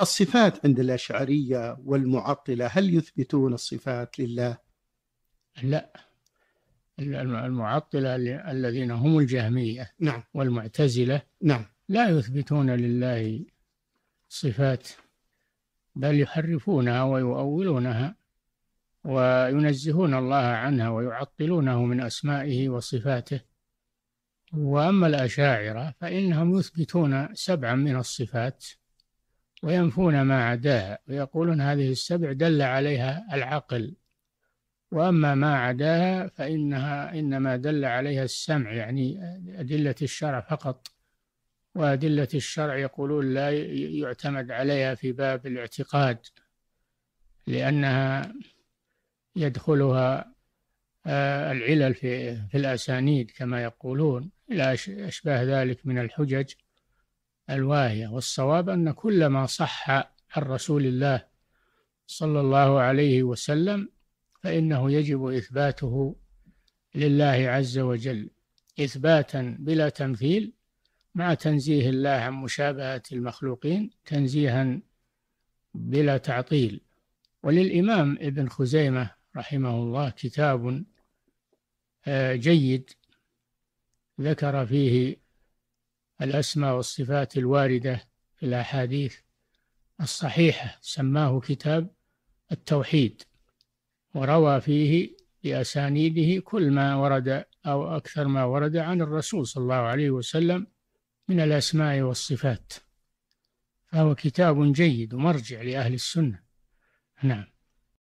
الصفات عند الأشعرية والمعطلة هل يثبتون الصفات لله؟ لا المعطلة الذين هم الجهمية نعم والمعتزلة نعم لا يثبتون لله صفات بل يحرفونها ويؤولونها وينزهون الله عنها ويعطلونه من أسمائه وصفاته وأما الأشاعرة فإنهم يثبتون سبعا من الصفات وينفون ما عداها ويقولون هذه السبع دل عليها العقل واما ما عداها فانها انما دل عليها السمع يعني ادله الشرع فقط وادله الشرع يقولون لا يعتمد عليها في باب الاعتقاد لانها يدخلها آه، العلل في الاسانيد كما يقولون الى اشباه ذلك من الحجج الواهية والصواب أن كل ما صح عن رسول الله صلى الله عليه وسلم فإنه يجب إثباته لله عز وجل إثباتا بلا تمثيل مع تنزيه الله عن مشابهة المخلوقين تنزيها بلا تعطيل وللإمام ابن خزيمة رحمه الله كتاب آه، جيد ذكر فيه الأسماء والصفات الواردة في الأحاديث الصحيحة سماه كتاب التوحيد وروى فيه بأسانيده كل ما ورد أو أكثر ما ورد عن الرسول صلى الله عليه وسلم من الأسماء والصفات فهو كتاب جيد ومرجع لأهل السنة نعم